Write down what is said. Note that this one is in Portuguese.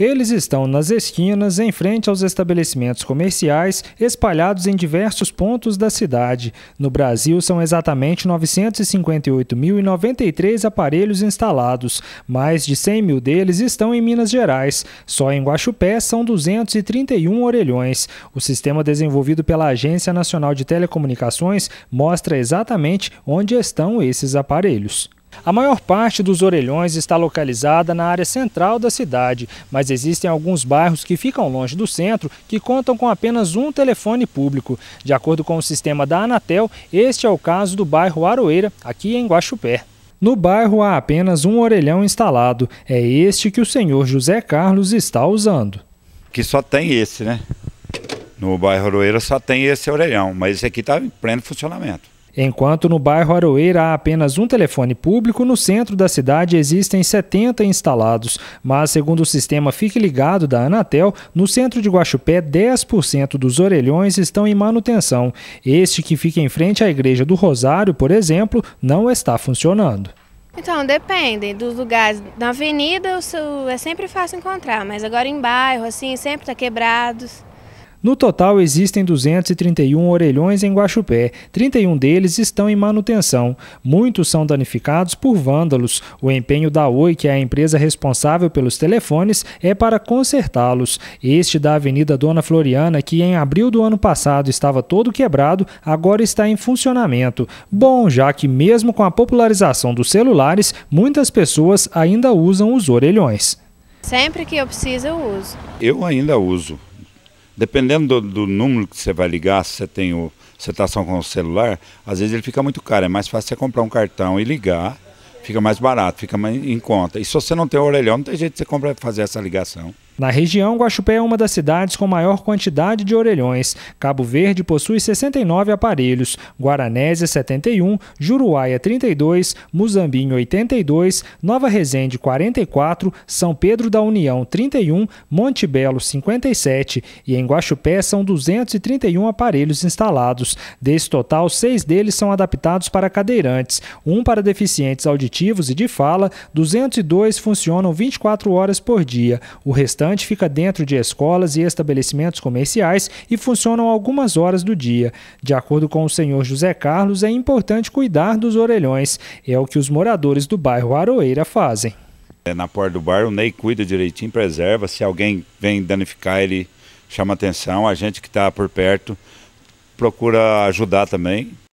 Eles estão nas esquinas, em frente aos estabelecimentos comerciais, espalhados em diversos pontos da cidade. No Brasil, são exatamente 958.093 aparelhos instalados. Mais de 100 mil deles estão em Minas Gerais. Só em Guaxupé são 231 orelhões. O sistema desenvolvido pela Agência Nacional de Telecomunicações mostra exatamente onde estão esses aparelhos. A maior parte dos orelhões está localizada na área central da cidade, mas existem alguns bairros que ficam longe do centro que contam com apenas um telefone público. De acordo com o sistema da Anatel, este é o caso do bairro Aroeira, aqui em Guaxupé. No bairro há apenas um orelhão instalado. É este que o senhor José Carlos está usando. Que só tem esse, né? No bairro Aroeira só tem esse orelhão, mas esse aqui está em pleno funcionamento. Enquanto no bairro Aroeira há apenas um telefone público, no centro da cidade existem 70 instalados, mas segundo o sistema Fique Ligado da Anatel, no centro de Guaxupé 10% dos orelhões estão em manutenção. Este que fica em frente à igreja do Rosário, por exemplo, não está funcionando. Então, depende dos lugares. Na avenida é sempre fácil encontrar, mas agora em bairro, assim, sempre está quebrados. No total, existem 231 orelhões em Guaxupé, 31 deles estão em manutenção. Muitos são danificados por vândalos. O empenho da Oi, que é a empresa responsável pelos telefones, é para consertá-los. Este da Avenida Dona Floriana, que em abril do ano passado estava todo quebrado, agora está em funcionamento. Bom, já que mesmo com a popularização dos celulares, muitas pessoas ainda usam os orelhões. Sempre que eu preciso, eu uso. Eu ainda uso. Dependendo do, do número que você vai ligar, se você tem o, você tá só com o celular, às vezes ele fica muito caro. É mais fácil você comprar um cartão e ligar, fica mais barato, fica mais em conta. E se você não tem o orelhão, não tem jeito de você comprar, fazer essa ligação. Na região, Guaxupé é uma das cidades com maior quantidade de orelhões. Cabo Verde possui 69 aparelhos, Guaranésia 71, Juruáia 32, Muzambinho 82, Nova Resende 44, São Pedro da União 31, Monte Belo 57 e em Guaxupé são 231 aparelhos instalados. Desse total, seis deles são adaptados para cadeirantes, um para deficientes auditivos e de fala, 202 funcionam 24 horas por dia. O restante fica dentro de escolas e estabelecimentos comerciais e funcionam algumas horas do dia. De acordo com o senhor José Carlos, é importante cuidar dos orelhões. É o que os moradores do bairro Aroeira fazem. É, na porta do bairro o Ney cuida direitinho, preserva. Se alguém vem danificar, ele chama atenção. A gente que está por perto procura ajudar também.